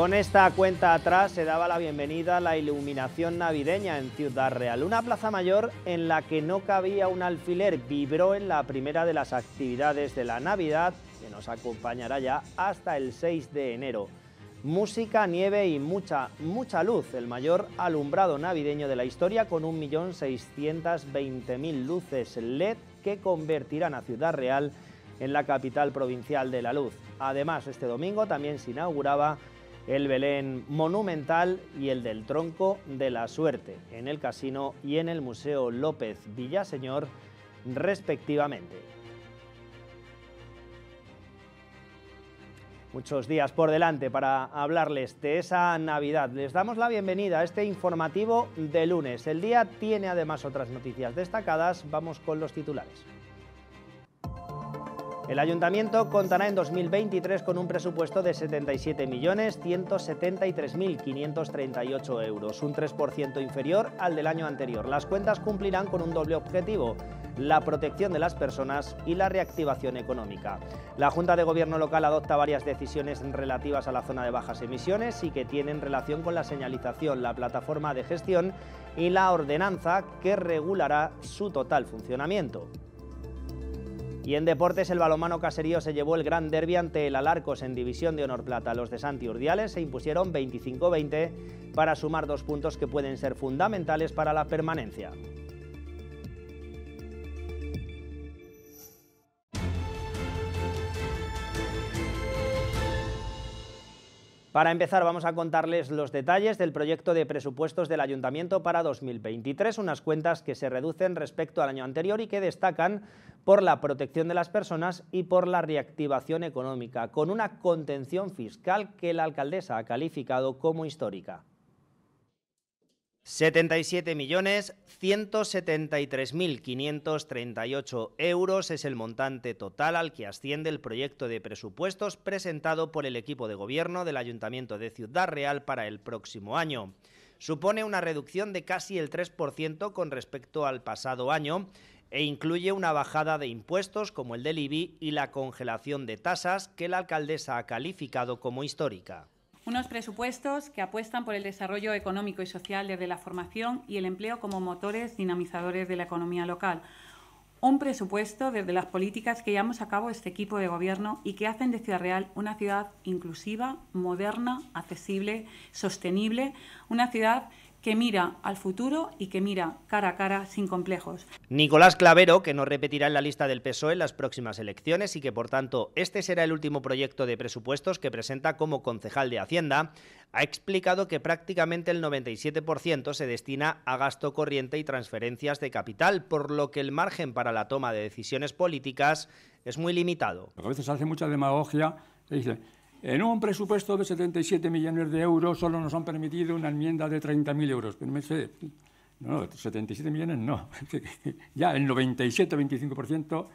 Con esta cuenta atrás se daba la bienvenida a la iluminación navideña en Ciudad Real, una plaza mayor en la que no cabía un alfiler, vibró en la primera de las actividades de la Navidad, que nos acompañará ya hasta el 6 de enero. Música, nieve y mucha, mucha luz, el mayor alumbrado navideño de la historia con 1.620.000 luces LED que convertirán a Ciudad Real en la capital provincial de la luz. Además, este domingo también se inauguraba el Belén Monumental y el del Tronco de la Suerte, en el Casino y en el Museo López Villaseñor, respectivamente. Muchos días por delante para hablarles de esa Navidad. Les damos la bienvenida a este informativo de lunes. El día tiene además otras noticias destacadas. Vamos con los titulares. El ayuntamiento contará en 2023 con un presupuesto de 77.173.538 euros, un 3% inferior al del año anterior. Las cuentas cumplirán con un doble objetivo la protección de las personas y la reactivación económica. La Junta de Gobierno local adopta varias decisiones relativas a la zona de bajas emisiones y que tienen relación con la señalización, la plataforma de gestión y la ordenanza que regulará su total funcionamiento. Y en deportes, el balomano caserío se llevó el gran derby ante el Alarcos en División de Honor Plata. Los de Santi Urdiales se impusieron 25-20 para sumar dos puntos que pueden ser fundamentales para la permanencia. Para empezar, vamos a contarles los detalles del proyecto de presupuestos del Ayuntamiento para 2023, unas cuentas que se reducen respecto al año anterior y que destacan por la protección de las personas y por la reactivación económica, con una contención fiscal que la alcaldesa ha calificado como histórica. 77.173.538 euros es el montante total al que asciende el proyecto de presupuestos presentado por el equipo de gobierno del Ayuntamiento de Ciudad Real para el próximo año. Supone una reducción de casi el 3% con respecto al pasado año e incluye una bajada de impuestos como el del IBI y la congelación de tasas que la alcaldesa ha calificado como histórica. Unos presupuestos que apuestan por el desarrollo económico y social desde la formación y el empleo como motores dinamizadores de la economía local. Un presupuesto desde las políticas que llevamos a cabo este equipo de gobierno y que hacen de Ciudad Real una ciudad inclusiva, moderna, accesible, sostenible, una ciudad que mira al futuro y que mira cara a cara sin complejos. Nicolás Clavero, que no repetirá en la lista del PSOE en las próximas elecciones y que por tanto este será el último proyecto de presupuestos que presenta como concejal de Hacienda, ha explicado que prácticamente el 97% se destina a gasto corriente y transferencias de capital, por lo que el margen para la toma de decisiones políticas es muy limitado. A veces hace mucha demagogia, dice en un presupuesto de 77 millones de euros solo nos han permitido una enmienda de 30.000 euros. No, 77 millones no. ya el 97-25%,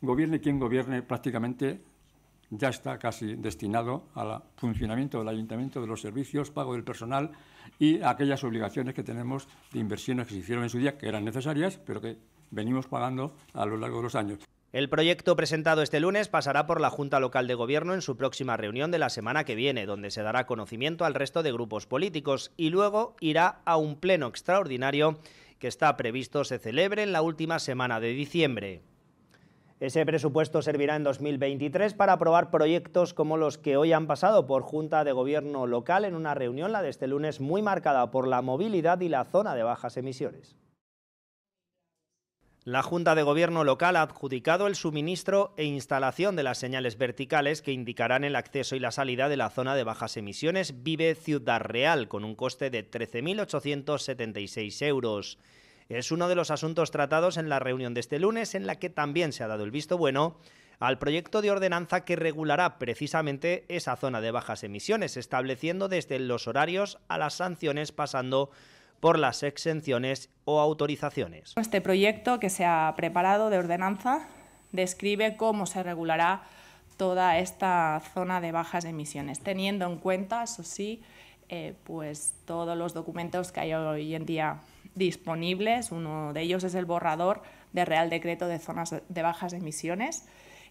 gobierne quien gobierne, prácticamente ya está casi destinado al funcionamiento del ayuntamiento, de los servicios, pago del personal y aquellas obligaciones que tenemos de inversiones que se hicieron en su día, que eran necesarias, pero que venimos pagando a lo largo de los años. El proyecto presentado este lunes pasará por la Junta Local de Gobierno en su próxima reunión de la semana que viene, donde se dará conocimiento al resto de grupos políticos y luego irá a un pleno extraordinario que está previsto se celebre en la última semana de diciembre. Ese presupuesto servirá en 2023 para aprobar proyectos como los que hoy han pasado por Junta de Gobierno local en una reunión, la de este lunes, muy marcada por la movilidad y la zona de bajas emisiones. La Junta de Gobierno local ha adjudicado el suministro e instalación de las señales verticales que indicarán el acceso y la salida de la zona de bajas emisiones Vive Ciudad Real, con un coste de 13.876 euros. Es uno de los asuntos tratados en la reunión de este lunes, en la que también se ha dado el visto bueno al proyecto de ordenanza que regulará precisamente esa zona de bajas emisiones, estableciendo desde los horarios a las sanciones pasando por las exenciones o autorizaciones. Este proyecto que se ha preparado de ordenanza describe cómo se regulará toda esta zona de bajas emisiones, teniendo en cuenta, eso sí, eh, pues todos los documentos que hay hoy en día disponibles. Uno de ellos es el borrador de Real Decreto de Zonas de Bajas Emisiones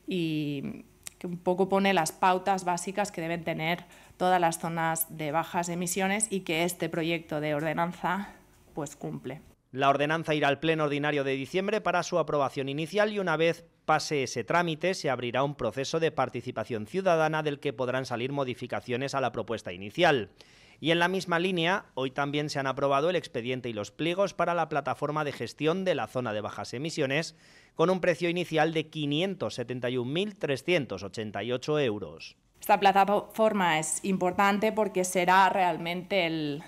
y que un poco pone las pautas básicas que deben tener todas las zonas de bajas emisiones y que este proyecto de ordenanza pues cumple. La ordenanza irá al pleno ordinario de diciembre para su aprobación inicial y una vez pase ese trámite se abrirá un proceso de participación ciudadana del que podrán salir modificaciones a la propuesta inicial. Y en la misma línea, hoy también se han aprobado el expediente y los pliegos para la plataforma de gestión de la zona de bajas emisiones, con un precio inicial de 571.388 euros. Esta plataforma es importante porque será realmente el,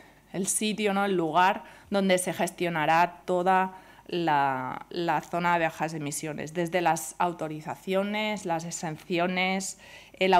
sitio, ¿no? el lugar donde se gestionará toda la, zona de bajas emisiones, desde las autorizaciones, las exenciones, la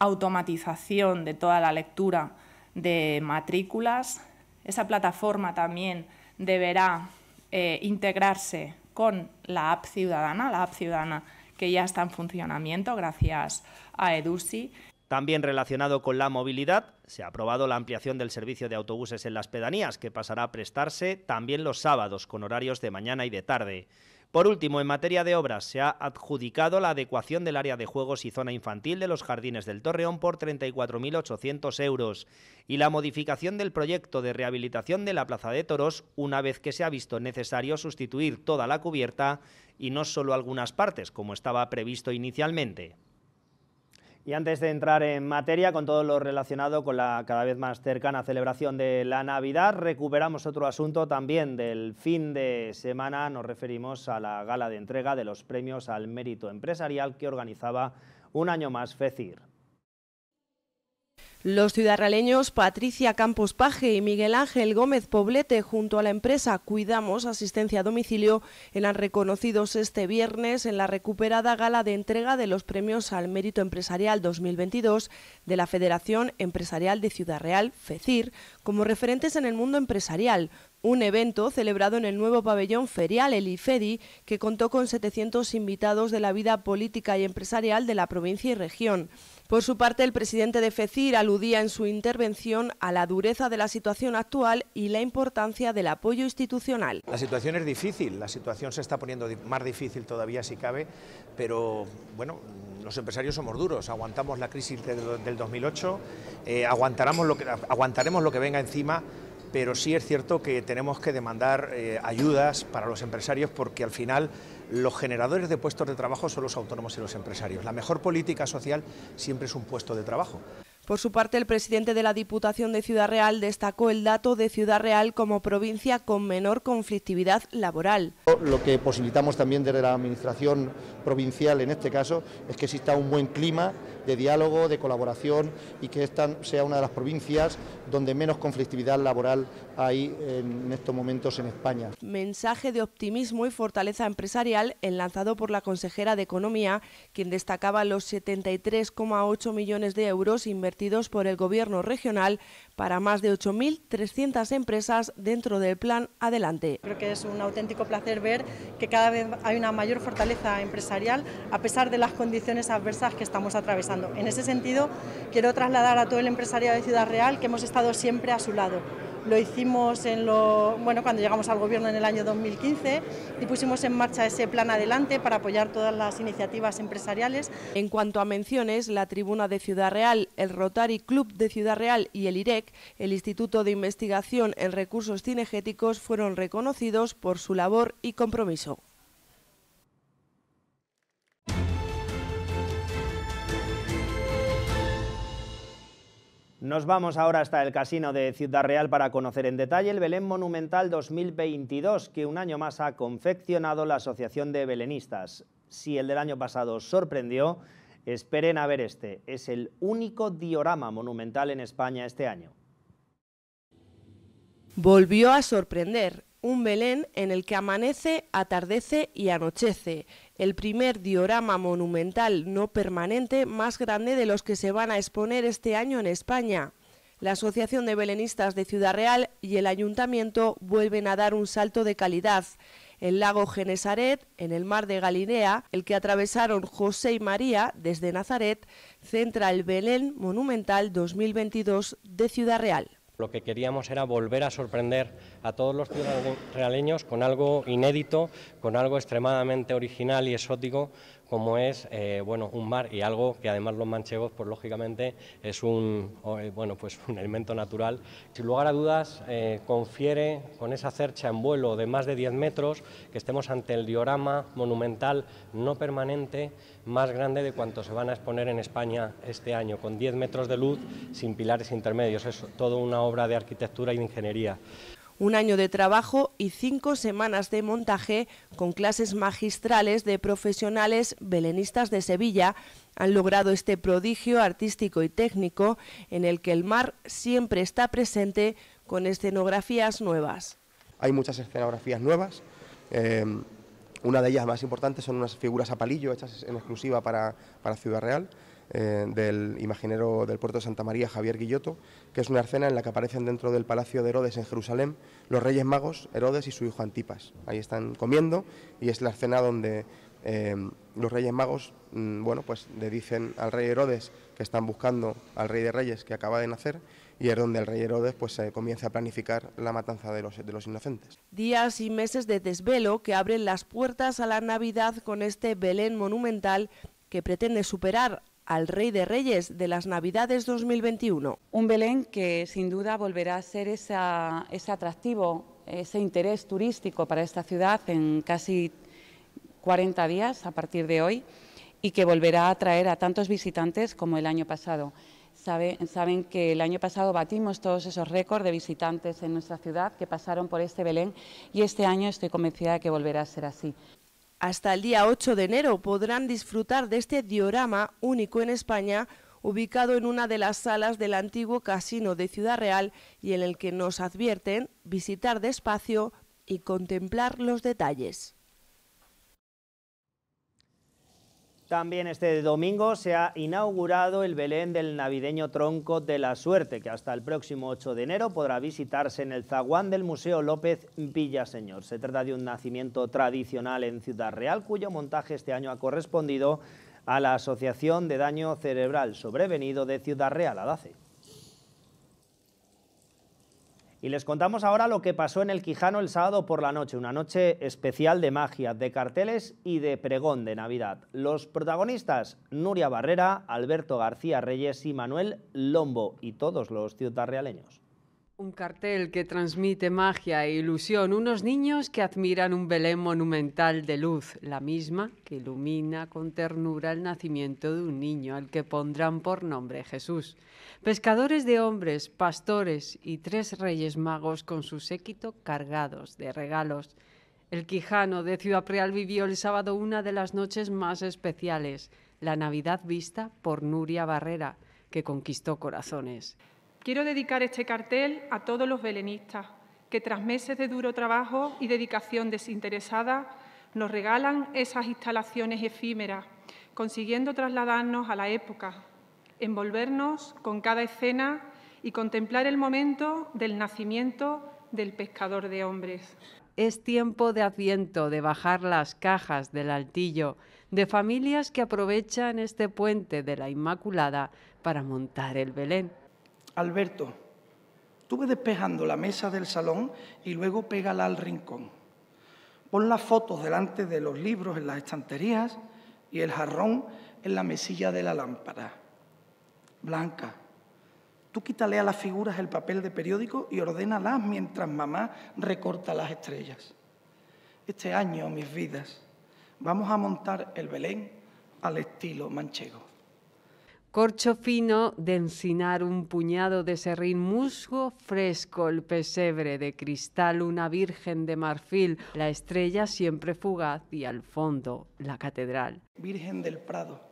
automatización de toda la lectura de matrículas. Esa plataforma también deberá eh, integrarse con la app ciudadana. La app ciudadana que ya está en funcionamiento gracias a EDUSI. También relacionado con la movilidad, se ha aprobado la ampliación del servicio de autobuses en las pedanías, que pasará a prestarse también los sábados, con horarios de mañana y de tarde. Por último, en materia de obras, se ha adjudicado la adecuación del área de juegos y zona infantil de los jardines del Torreón por 34.800 euros y la modificación del proyecto de rehabilitación de la Plaza de Toros una vez que se ha visto necesario sustituir toda la cubierta y no solo algunas partes, como estaba previsto inicialmente. Y antes de entrar en materia con todo lo relacionado con la cada vez más cercana celebración de la Navidad, recuperamos otro asunto también del fin de semana. Nos referimos a la gala de entrega de los premios al mérito empresarial que organizaba un año más FECIR. Los ciudadraleños Patricia Campos Paje y Miguel Ángel Gómez Poblete, junto a la empresa Cuidamos Asistencia a Domicilio, eran reconocidos este viernes en la recuperada gala de entrega de los premios al Mérito Empresarial 2022 de la Federación Empresarial de Ciudad Real, FECIR, como referentes en el mundo empresarial, un evento celebrado en el nuevo pabellón ferial El que contó con 700 invitados de la vida política y empresarial de la provincia y región. Por su parte, el presidente de FECIR aludía en su intervención a la dureza de la situación actual y la importancia del apoyo institucional. La situación es difícil, la situación se está poniendo más difícil todavía si cabe, pero bueno, los empresarios somos duros, aguantamos la crisis del 2008, eh, aguantaremos, lo que, aguantaremos lo que venga encima, pero sí es cierto que tenemos que demandar eh, ayudas para los empresarios porque al final los generadores de puestos de trabajo son los autónomos y los empresarios. La mejor política social siempre es un puesto de trabajo. Por su parte, el presidente de la Diputación de Ciudad Real destacó el dato de Ciudad Real como provincia con menor conflictividad laboral. Lo que posibilitamos también desde la Administración provincial, en este caso, es que exista un buen clima de diálogo, de colaboración y que esta sea una de las provincias donde menos conflictividad laboral hay en estos momentos en España. Mensaje de optimismo y fortaleza empresarial enlazado por la consejera de Economía, quien destacaba los 73,8 millones de euros invertidos por el Gobierno regional para más de 8.300 empresas dentro del plan Adelante. Creo que es un auténtico placer ver que cada vez hay una mayor fortaleza empresarial a pesar de las condiciones adversas que estamos atravesando. En ese sentido, quiero trasladar a todo el empresariado de Ciudad Real que hemos estado siempre a su lado lo hicimos en lo, bueno, cuando llegamos al gobierno en el año 2015 y pusimos en marcha ese plan adelante para apoyar todas las iniciativas empresariales. En cuanto a menciones, la Tribuna de Ciudad Real, el Rotary Club de Ciudad Real y el IREC, el Instituto de Investigación en Recursos Cinegéticos, fueron reconocidos por su labor y compromiso. Nos vamos ahora hasta el casino de Ciudad Real para conocer en detalle el Belén Monumental 2022, que un año más ha confeccionado la Asociación de Belenistas. Si el del año pasado sorprendió, esperen a ver este. Es el único diorama monumental en España este año. Volvió a sorprender un Belén en el que amanece, atardece y anochece, el primer diorama monumental no permanente más grande de los que se van a exponer este año en España. La Asociación de Belenistas de Ciudad Real y el Ayuntamiento vuelven a dar un salto de calidad. El lago Genesaret, en el mar de Galilea, el que atravesaron José y María desde Nazaret, centra el Belén Monumental 2022 de Ciudad Real. Lo que queríamos era volver a sorprender a todos los ciudadanos realeños con algo inédito, con algo extremadamente original y exótico, como es eh, bueno, un mar y algo que además los manchegos, por pues, lógicamente es un, eh, bueno, pues, un elemento natural. Sin lugar a dudas, eh, confiere con esa cercha en vuelo de más de 10 metros que estemos ante el diorama monumental no permanente más grande de cuanto se van a exponer en España este año, con 10 metros de luz sin pilares intermedios. Es toda una obra de arquitectura y de ingeniería un año de trabajo y cinco semanas de montaje con clases magistrales de profesionales belenistas de Sevilla han logrado este prodigio artístico y técnico en el que el mar siempre está presente con escenografías nuevas. Hay muchas escenografías nuevas. Eh, una de ellas más importante son unas figuras a palillo hechas en exclusiva para, para Ciudad Real. Eh, del imaginero del puerto de Santa María, Javier Guilloto, que es una escena en la que aparecen dentro del palacio de Herodes en Jerusalén los reyes magos, Herodes y su hijo Antipas. Ahí están comiendo y es la escena donde eh, los reyes magos mm, bueno, pues le dicen al rey Herodes que están buscando al rey de reyes que acaba de nacer y es donde el rey Herodes pues eh, comienza a planificar la matanza de los, de los inocentes. Días y meses de desvelo que abren las puertas a la Navidad con este Belén monumental que pretende superar al Rey de Reyes de las Navidades 2021. Un Belén que sin duda volverá a ser ese atractivo, ese interés turístico para esta ciudad en casi 40 días a partir de hoy y que volverá a atraer a tantos visitantes como el año pasado. saben que el año pasado batimos todos esos récords de visitantes en nuestra ciudad que pasaron por este Belén y este año estoy convencida de que volverá a ser así. Hasta el día 8 de enero podrán disfrutar de este diorama único en España, ubicado en una de las salas del antiguo casino de Ciudad Real y en el que nos advierten visitar despacio y contemplar los detalles. También este domingo se ha inaugurado el Belén del navideño Tronco de la Suerte, que hasta el próximo 8 de enero podrá visitarse en el zaguán del Museo López Villaseñor. Se trata de un nacimiento tradicional en Ciudad Real, cuyo montaje este año ha correspondido a la Asociación de Daño Cerebral Sobrevenido de Ciudad Real, ADACE. Y les contamos ahora lo que pasó en el Quijano el sábado por la noche, una noche especial de magia, de carteles y de pregón de Navidad. Los protagonistas, Nuria Barrera, Alberto García Reyes y Manuel Lombo, y todos los realeños. Un cartel que transmite magia e ilusión. Unos niños que admiran un Belén monumental de luz, la misma que ilumina con ternura el nacimiento de un niño al que pondrán por nombre Jesús. Pescadores de hombres, pastores y tres reyes magos con su séquito cargados de regalos. El Quijano de Ciudad Real vivió el sábado una de las noches más especiales, la Navidad vista por Nuria Barrera, que conquistó corazones. Quiero dedicar este cartel a todos los belenistas que tras meses de duro trabajo y dedicación desinteresada nos regalan esas instalaciones efímeras, consiguiendo trasladarnos a la época, envolvernos con cada escena y contemplar el momento del nacimiento del pescador de hombres. Es tiempo de asiento, de bajar las cajas del altillo, de familias que aprovechan este puente de la Inmaculada para montar el Belén. Alberto, tú ve despejando la mesa del salón y luego pégala al rincón. Pon las fotos delante de los libros en las estanterías y el jarrón en la mesilla de la lámpara. Blanca, tú quítale a las figuras el papel de periódico y ordénalas mientras mamá recorta las estrellas. Este año, mis vidas, vamos a montar el Belén al estilo manchego. Corcho fino de encinar un puñado de serrín, musgo fresco el pesebre de cristal, una virgen de marfil, la estrella siempre fugaz y al fondo la catedral. Virgen del Prado,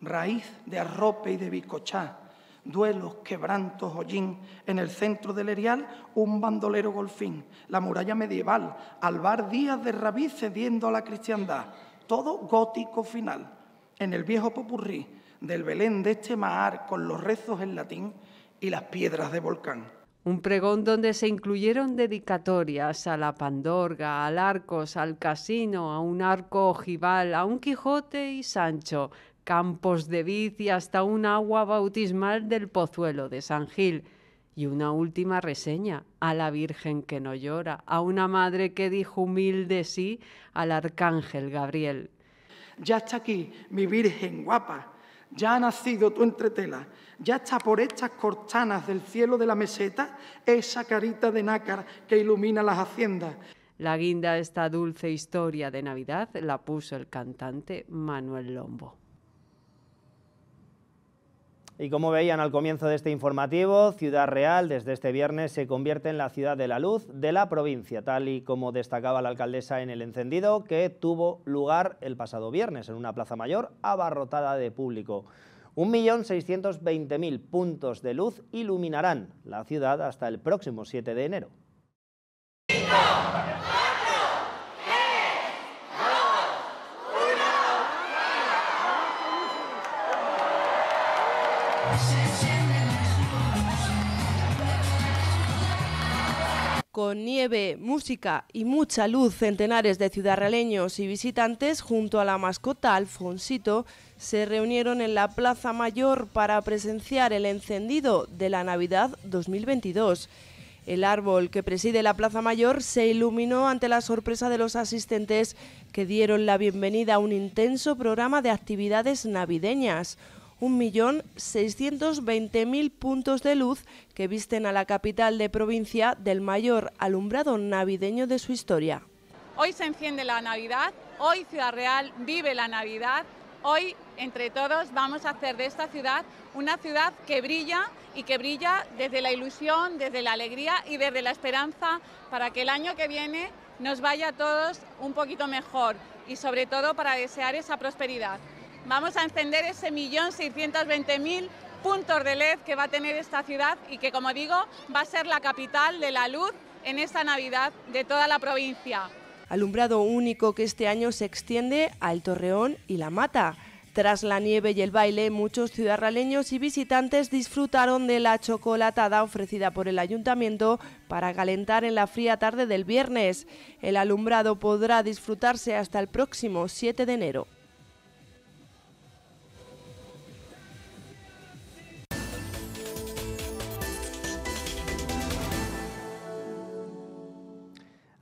raíz de arrope y de bicochá, duelos, quebrantos, hollín, en el centro del Erial un bandolero golfín, la muralla medieval, Alvar Díaz de Rabí cediendo a la cristiandad, todo gótico final, en el viejo popurrí, del Belén de este Mahar con los rezos en latín y las piedras de volcán. Un pregón donde se incluyeron dedicatorias a la Pandorga, al Arcos, al Casino, a un arco ojival, a un Quijote y Sancho, campos de vid y hasta un agua bautismal del Pozuelo de San Gil. Y una última reseña, a la Virgen que no llora, a una madre que dijo humilde sí al arcángel Gabriel. Ya está aquí, mi Virgen guapa, ya ha nacido tu entretela, ya está por estas cortanas del cielo de la meseta esa carita de nácar que ilumina las haciendas. La guinda a esta dulce historia de Navidad la puso el cantante Manuel Lombo. Y como veían al comienzo de este informativo, Ciudad Real desde este viernes se convierte en la ciudad de la luz de la provincia, tal y como destacaba la alcaldesa en el encendido que tuvo lugar el pasado viernes en una plaza mayor abarrotada de público. 1.620.000 puntos de luz iluminarán la ciudad hasta el próximo 7 de enero. Con nieve, música y mucha luz, centenares de ciudadreleños y visitantes junto a la mascota Alfonsito se reunieron en la Plaza Mayor para presenciar el encendido de la Navidad 2022. El árbol que preside la Plaza Mayor se iluminó ante la sorpresa de los asistentes que dieron la bienvenida a un intenso programa de actividades navideñas. 1.620.000 puntos de luz que visten a la capital de provincia del mayor alumbrado navideño de su historia. Hoy se enciende la Navidad, hoy Ciudad Real vive la Navidad, hoy entre todos vamos a hacer de esta ciudad una ciudad que brilla y que brilla desde la ilusión, desde la alegría y desde la esperanza para que el año que viene nos vaya a todos un poquito mejor y sobre todo para desear esa prosperidad vamos a encender ese millón seiscientos mil puntos de LED que va a tener esta ciudad y que, como digo, va a ser la capital de la luz en esta Navidad de toda la provincia. Alumbrado único que este año se extiende al Torreón y la Mata. Tras la nieve y el baile, muchos ciudadraleños y visitantes disfrutaron de la chocolatada ofrecida por el ayuntamiento para calentar en la fría tarde del viernes. El alumbrado podrá disfrutarse hasta el próximo 7 de enero.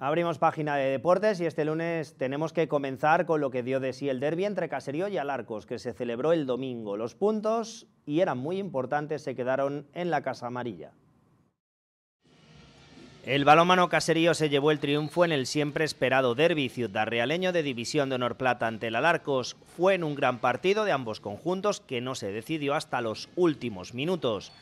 Abrimos página de deportes y este lunes tenemos que comenzar con lo que dio de sí el derby entre Caserío y Alarcos, que se celebró el domingo. Los puntos, y eran muy importantes, se quedaron en la Casa Amarilla. El balómano caserío se llevó el triunfo en el siempre esperado derby realeño de División de Honor Plata ante el Alarcos. Fue en un gran partido de ambos conjuntos que no se decidió hasta los últimos minutos.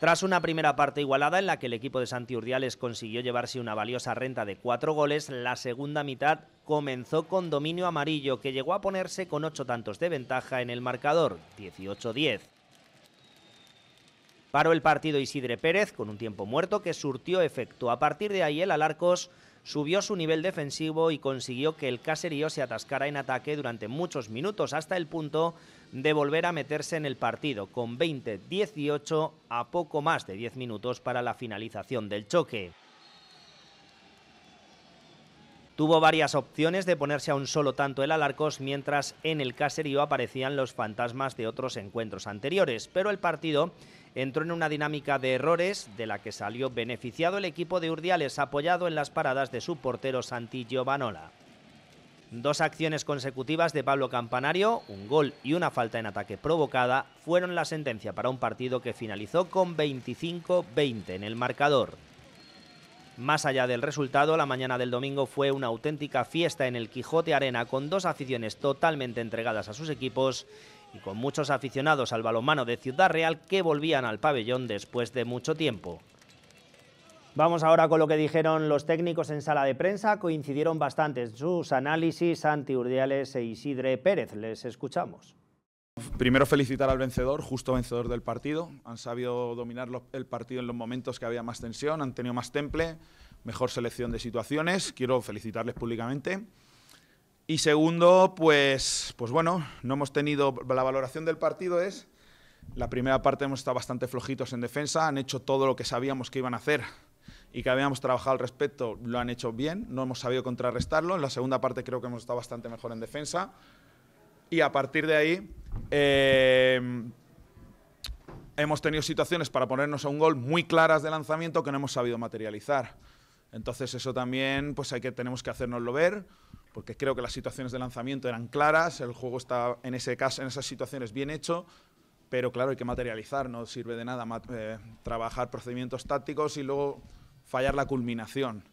Tras una primera parte igualada en la que el equipo de Santi Urdiales consiguió llevarse una valiosa renta de cuatro goles, la segunda mitad comenzó con dominio amarillo que llegó a ponerse con ocho tantos de ventaja en el marcador, 18-10. Paró el partido Isidre Pérez con un tiempo muerto que surtió efecto. A partir de ahí el Alarcos subió su nivel defensivo y consiguió que el caserío se atascara en ataque durante muchos minutos hasta el punto de volver a meterse en el partido, con 20-18 a poco más de 10 minutos para la finalización del choque. Tuvo varias opciones de ponerse a un solo tanto el Alarcos, mientras en el caserío aparecían los fantasmas de otros encuentros anteriores, pero el partido entró en una dinámica de errores de la que salió beneficiado el equipo de Urdiales apoyado en las paradas de su portero Santillo Vanola. Dos acciones consecutivas de Pablo Campanario, un gol y una falta en ataque provocada, fueron la sentencia para un partido que finalizó con 25-20 en el marcador. Más allá del resultado, la mañana del domingo fue una auténtica fiesta en el Quijote Arena con dos aficiones totalmente entregadas a sus equipos y con muchos aficionados al balonmano de Ciudad Real que volvían al pabellón después de mucho tiempo. Vamos ahora con lo que dijeron los técnicos en sala de prensa. Coincidieron bastante sus análisis Santi Urdiales e Isidre Pérez. Les escuchamos. Primero felicitar al vencedor, justo vencedor del partido. Han sabido dominar el partido en los momentos que había más tensión, han tenido más temple, mejor selección de situaciones. Quiero felicitarles públicamente. Y segundo, pues, pues bueno, no hemos tenido, la valoración del partido es, la primera parte hemos estado bastante flojitos en defensa, han hecho todo lo que sabíamos que iban a hacer y que habíamos trabajado al respecto, lo han hecho bien, no hemos sabido contrarrestarlo, en la segunda parte creo que hemos estado bastante mejor en defensa y a partir de ahí eh, hemos tenido situaciones para ponernos a un gol muy claras de lanzamiento que no hemos sabido materializar. Entonces eso también pues hay que, tenemos que hacernoslo ver, porque creo que las situaciones de lanzamiento eran claras, el juego está en, ese caso, en esas situaciones bien hecho, pero claro, hay que materializar, no sirve de nada eh, trabajar procedimientos tácticos y luego fallar la culminación.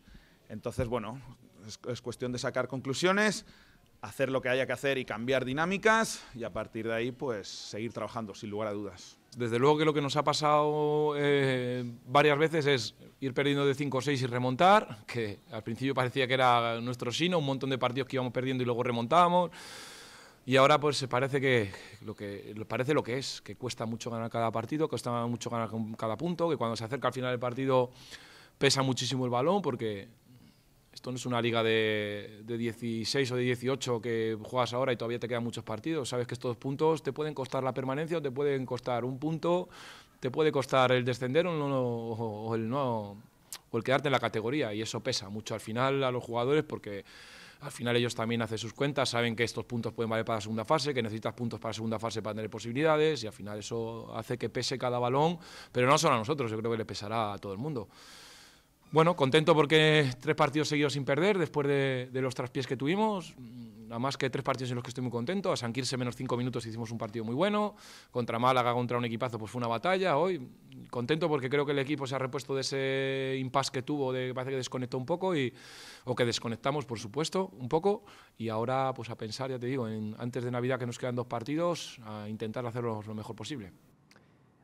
Entonces, bueno, es, es cuestión de sacar conclusiones, hacer lo que haya que hacer y cambiar dinámicas y a partir de ahí pues seguir trabajando, sin lugar a dudas desde luego que lo que nos ha pasado eh, varias veces es ir perdiendo de 5 o 6 y remontar, que al principio parecía que era nuestro sino, un montón de partidos que íbamos perdiendo y luego remontábamos. Y ahora pues parece que lo que parece lo que es, que cuesta mucho ganar cada partido, cuesta mucho ganar cada punto, que cuando se acerca al final del partido pesa muchísimo el balón porque esto no es una liga de, 16 o de 18 que juegas ahora y todavía te quedan muchos partidos. Sabes que estos puntos te pueden costar la permanencia o te pueden costar un punto, te puede costar el descender o, no, o el no o el quedarte en la categoría y eso pesa mucho al final a los jugadores porque al final ellos también hacen sus cuentas, saben que estos puntos pueden valer para la segunda fase, que necesitas puntos para la segunda fase para tener posibilidades y al final eso hace que pese cada balón, pero no solo a nosotros, yo creo que le pesará a todo el mundo. Bueno, contento porque tres partidos seguidos sin perder después de, los traspiés que tuvimos. nada más que tres partidos en los que estoy muy contento. A San menos cinco minutos hicimos un partido muy bueno. Contra Málaga, contra un equipazo, pues fue una batalla. Hoy contento porque creo que el equipo se ha repuesto de ese impasse que tuvo, de que parece que desconectó un poco, y, o que desconectamos, por supuesto, un poco. Y ahora pues a pensar, ya te digo, antes de Navidad que nos quedan dos partidos, a intentar hacerlo lo mejor posible.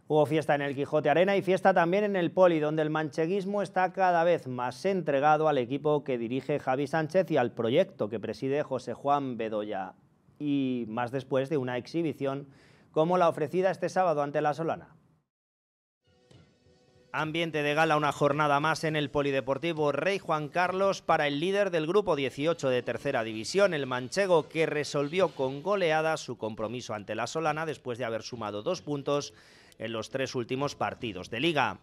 Hubo fiesta en el Quijote Arena y fiesta también en el Poli, donde el mancheguismo está cada vez más entregado al equipo que dirige Javi Sánchez y al proyecto que preside José Juan Bedoya. Y más después de una exhibición como la ofrecida este sábado ante la Solana. Ambiente de gala, una jornada más en el Polideportivo Rey Juan Carlos para el líder del grupo 18 de tercera división, el manchego que resolvió con goleada su compromiso ante la Solana después de haber sumado dos puntos en los tres últimos partidos de liga.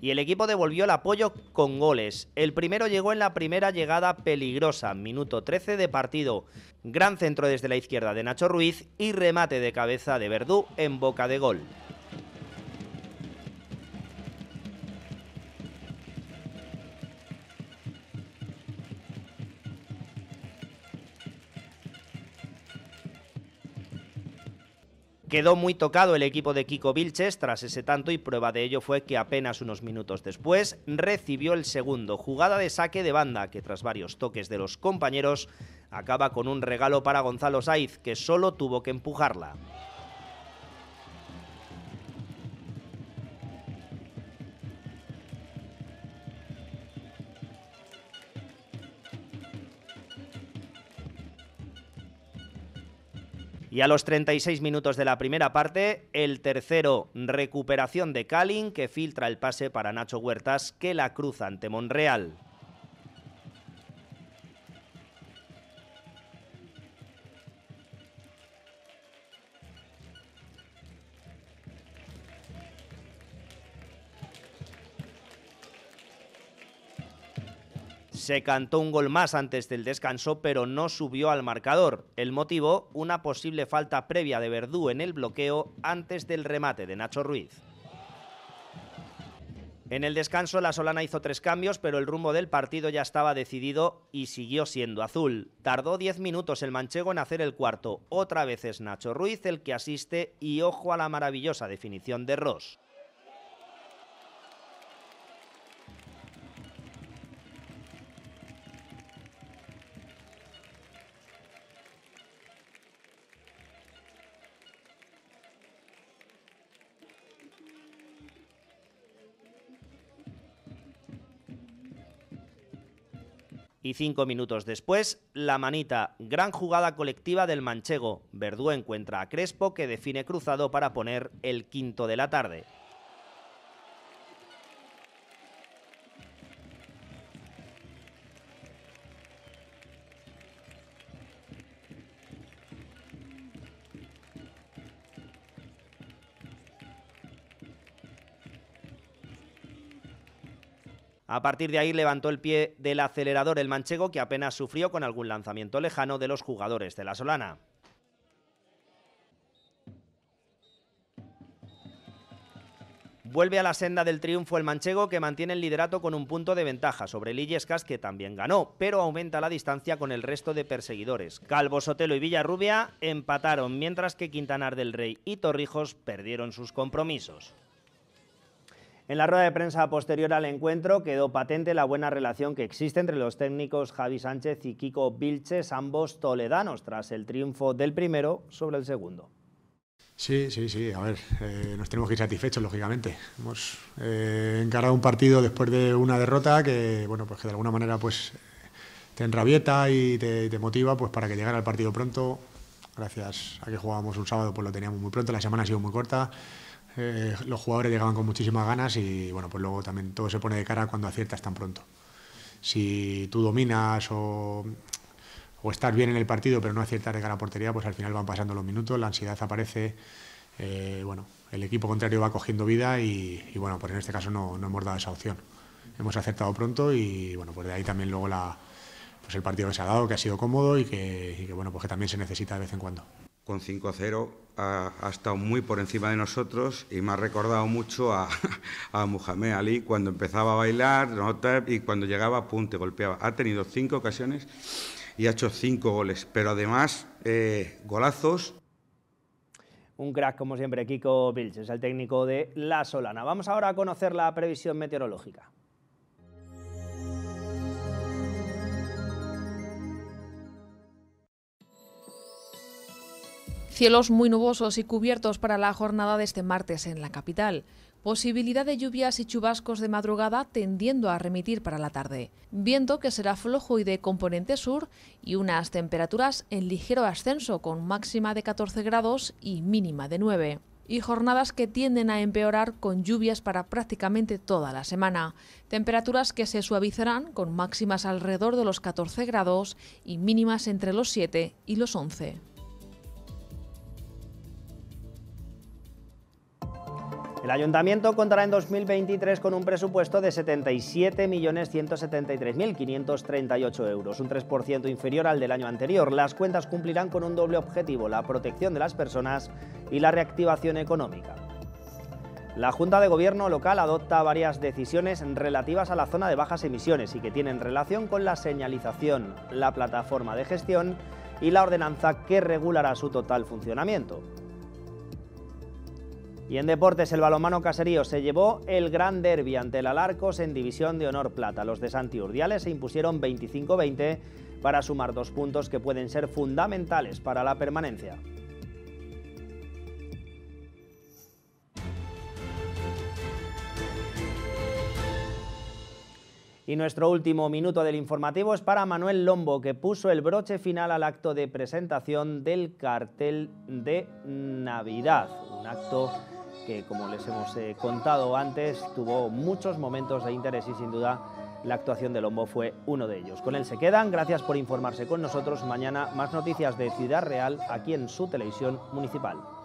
y el equipo devolvió el apoyo con goles. El primero llegó en la primera llegada peligrosa, minuto 13 de partido. Gran centro desde la izquierda de Nacho Ruiz y remate de cabeza de Verdú en boca de gol. Quedó muy tocado el equipo de Kiko Vilches tras ese tanto y prueba de ello fue que apenas unos minutos después recibió el segundo, jugada de saque de banda que tras varios toques de los compañeros acaba con un regalo para Gonzalo Saiz que solo tuvo que empujarla. Y a los 36 minutos de la primera parte, el tercero, recuperación de Kalin, que filtra el pase para Nacho Huertas, que la cruza ante Monreal. Se cantó un gol más antes del descanso, pero no subió al marcador. El motivo, una posible falta previa de Verdú en el bloqueo antes del remate de Nacho Ruiz. En el descanso, la Solana hizo tres cambios, pero el rumbo del partido ya estaba decidido y siguió siendo azul. Tardó diez minutos el manchego en hacer el cuarto. Otra vez es Nacho Ruiz el que asiste y ojo a la maravillosa definición de Ross. y cinco minutos después, la manita, gran jugada colectiva del manchego. Verdú encuentra a Crespo que define cruzado para poner el quinto de la tarde. A partir de ahí levantó el pie del acelerador el manchego que apenas sufrió con algún lanzamiento lejano de los jugadores de la Solana. Vuelve a la senda del triunfo el manchego que mantiene el liderato con un punto de ventaja sobre Lillescas que también ganó, pero aumenta la distancia con el resto de perseguidores. Calvo Sotelo y Villarrubia empataron, mientras que Quintanar del Rey y Torrijos perdieron sus compromisos. En la rueda de prensa posterior al encuentro quedó patente la buena relación que existe entre los técnicos Javi Sánchez y Kiko Vilches, ambos toledanos, tras el triunfo del primero sobre el segundo. Sí, sí, sí. A ver, eh, nos tenemos que ir satisfechos, lógicamente. Hemos eh, encarado un partido después de una derrota que, bueno, pues que de alguna manera pues te enrabieta y te, motiva pues para que llegara al partido pronto. Gracias a que jugábamos un sábado, pues lo teníamos muy pronto. La semana ha sido muy corta. Eh, los jugadores llegaban con muchísimas ganas y bueno, pues luego también todo se pone de cara cuando aciertas tan pronto. Si tú dominas o, estás bien en el partido pero no aciertas de cara a portería, pues al final van pasando los minutos, la ansiedad aparece, eh, bueno, el equipo contrario va cogiendo vida y, bueno, pues en este caso no, hemos dado esa opción. Hemos acertado pronto y bueno, pues de ahí también luego la, pues el partido que se ha dado, que ha sido cómodo y y que bueno, pues que también se necesita de vez en cuando con 5 0 ha, estado muy por encima de nosotros y me ha recordado mucho a, a Muhammad Ali cuando empezaba a bailar y cuando llegaba, a te golpeaba. Ha tenido cinco ocasiones y ha hecho cinco goles, pero además eh, golazos. Un crack, como siempre, Kiko Vilches, el técnico de La Solana. Vamos ahora a conocer la previsión meteorológica. Cielos muy nubosos y cubiertos para la jornada de este martes en la capital. Posibilidad de lluvias y chubascos de madrugada tendiendo a remitir para la tarde. Viento que será flojo y de componente sur y unas temperaturas en ligero ascenso con máxima de 14 grados y mínima de 9 y jornadas que tienden a empeorar con lluvias para prácticamente toda la semana. Temperaturas que se suavizarán con máximas alrededor de los 14 grados y mínimas entre los 7 y los 11. El ayuntamiento contará en 2023 con un presupuesto de 77.173.538 euros, un 3% inferior al del año anterior. Las cuentas cumplirán con un doble objetivo, la protección de las personas y la reactivación económica. La Junta de Gobierno local adopta varias decisiones relativas a la zona de bajas emisiones y que tienen relación con la señalización, la plataforma de gestión y la ordenanza que regulará su total funcionamiento. Y en deportes, el balomano caserío se llevó el gran derby ante el Alarcos en División de Honor Plata. Los de Santi se impusieron 25-20 para sumar dos puntos que pueden ser fundamentales para la permanencia. Y nuestro último minuto del informativo es para Manuel Lombo, que puso el broche final al acto de presentación del cartel de Navidad. Un acto que como les hemos eh, contado antes, tuvo muchos momentos de interés y sin duda la actuación de Lombo fue uno de ellos. Con él se quedan, gracias por informarse con nosotros. Mañana más noticias de Ciudad Real aquí en su televisión municipal.